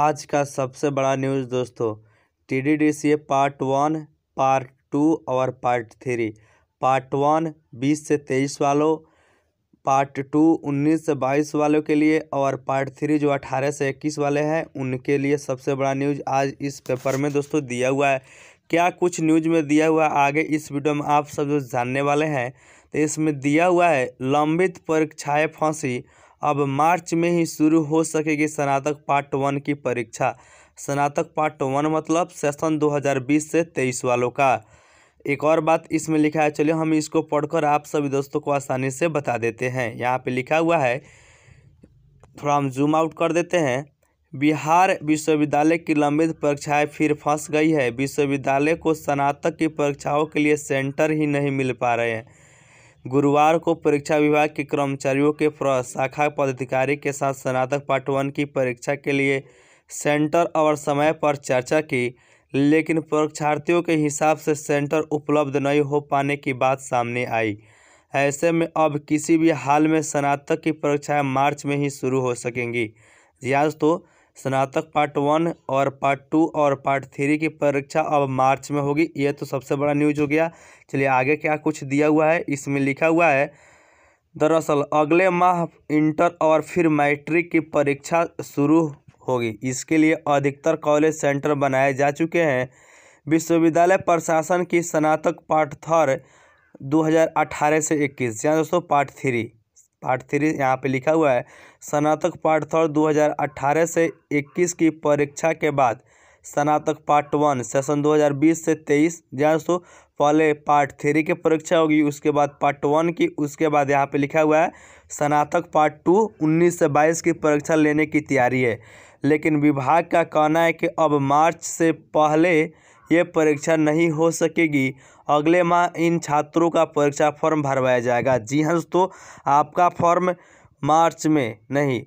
आज का सबसे बड़ा न्यूज़ दोस्तों T D D C A part one part two और पार्ट थ्री पार्ट वन बीस से तेईस वालों पार्ट टू उन्नीस से बाईस वालों के लिए और पार्ट थ्री जो अठारह से इक्कीस वाले हैं उनके लिए सबसे बड़ा न्यूज़ आज इस पेपर में दोस्तों दिया हुआ है क्या कुछ न्यूज में दिया हुआ है आगे इस वीडियो में आप सब जो जानने वाले हैं तो इसमें दिया हुआ है लंबित परीक्षाएँ फांसी अब मार्च में ही शुरू हो सकेगी स्नातक पार्ट वन की परीक्षा स्नातक पार्ट वन मतलब सेशन 2020 से तेईस वालों का एक और बात इसमें लिखा है चलिए हम इसको पढ़कर आप सभी दोस्तों को आसानी से बता देते हैं यहाँ पे लिखा हुआ है थोड़ा हम जूम आउट कर देते हैं बिहार विश्वविद्यालय की लंबित परीक्षाएं फिर फंस गई है विश्वविद्यालय को स्नातक की परीक्षाओं के लिए सेंटर ही नहीं मिल पा रहे हैं गुरुवार को परीक्षा विभाग के कर्मचारियों के प्रशाखा पदाधिकारी के साथ स्नातक पार्ट वन की परीक्षा के लिए सेंटर और समय पर चर्चा की लेकिन परीक्षार्थियों के हिसाब से सेंटर उपलब्ध नहीं हो पाने की बात सामने आई ऐसे में अब किसी भी हाल में स्नातक की परीक्षाएं मार्च में ही शुरू हो सकेंगी याद तो स्नातक पार्ट वन और पार्ट टू और पार्ट थ्री की परीक्षा अब मार्च में होगी ये तो सबसे बड़ा न्यूज हो गया चलिए आगे क्या कुछ दिया हुआ है इसमें लिखा हुआ है दरअसल अगले माह इंटर और फिर मैट्रिक की परीक्षा शुरू होगी इसके लिए अधिकतर कॉलेज सेंटर बनाए जा चुके हैं विश्वविद्यालय प्रशासन की स्नातक पार्ट हज़ार अठारह से इक्कीस या दोस्तों पार्ट थ्री पार्ट थ्री यहाँ पे लिखा हुआ है स्नातक पार्ट थर्ड दो हज़ार से इक्कीस की परीक्षा के बाद स्नातक पार्ट वन सेशन 2020 से 23 जहाँ सो पहले पार्ट थ्री की परीक्षा होगी उसके बाद पार्ट वन की उसके बाद यहाँ पे लिखा हुआ है स्नातक पार्ट टू 19 से 22 की परीक्षा लेने की तैयारी है लेकिन विभाग का कहना है कि अब मार्च से पहले ये परीक्षा नहीं हो सकेगी अगले माह इन छात्रों का परीक्षा फॉर्म भरवाया जाएगा जी हाँ दोस्तों आपका फॉर्म मार्च में नहीं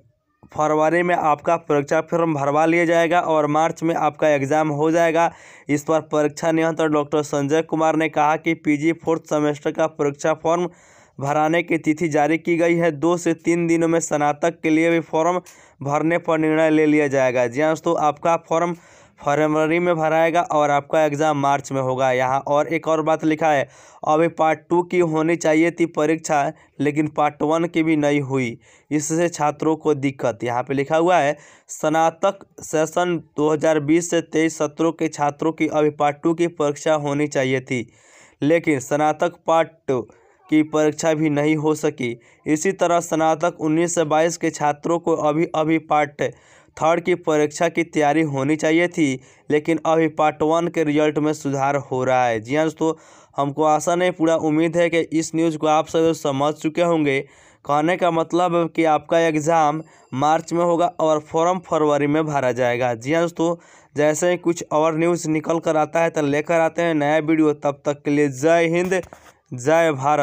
फरवरी में आपका परीक्षा फॉर्म भरवा लिया जाएगा और मार्च में आपका एग्ज़ाम हो जाएगा इस पर परीक्षा नियंत्रण डॉक्टर संजय कुमार ने कहा कि पीजी फोर्थ सेमेस्टर का परीक्षा फॉर्म भराने की तिथि जारी की गई है दो से तीन दिनों में स्नातक के लिए भी फॉर्म भरने पर निर्णय ले लिया जाएगा जी हाँ दोस्तों आपका फॉर्म फरवरी में भराएगा और आपका एग्ज़ाम मार्च में होगा यहाँ और एक और बात लिखा है अभी पार्ट टू की होनी चाहिए थी परीक्षा लेकिन पार्ट वन की भी नहीं हुई इससे छात्रों को दिक्कत यहाँ पे लिखा हुआ है स्नातक सेशन 2020 से तेईस सत्रों के छात्रों की अभी पार्ट टू की परीक्षा होनी चाहिए थी लेकिन स्नातक पार्ट टू की परीक्षा भी नहीं हो सकी इसी तरह स्नातक 19 से 22 के छात्रों को अभी अभी पार्ट थर्ड की परीक्षा की तैयारी होनी चाहिए थी लेकिन अभी पार्ट वन के रिजल्ट में सुधार हो रहा है जी हाँ दोस्तों हमको आशा नहीं पूरा उम्मीद है कि इस न्यूज़ को आप सब समझ चुके होंगे कहने का मतलब है कि आपका एग्ज़ाम मार्च में होगा और फॉर्म फरवरी में भरा जाएगा जी हाँ दोस्तों जैसे ही कुछ और न्यूज़ निकल कर आता है तो लेकर आते हैं नया वीडियो तब तक के लिए जय हिंद जय भारत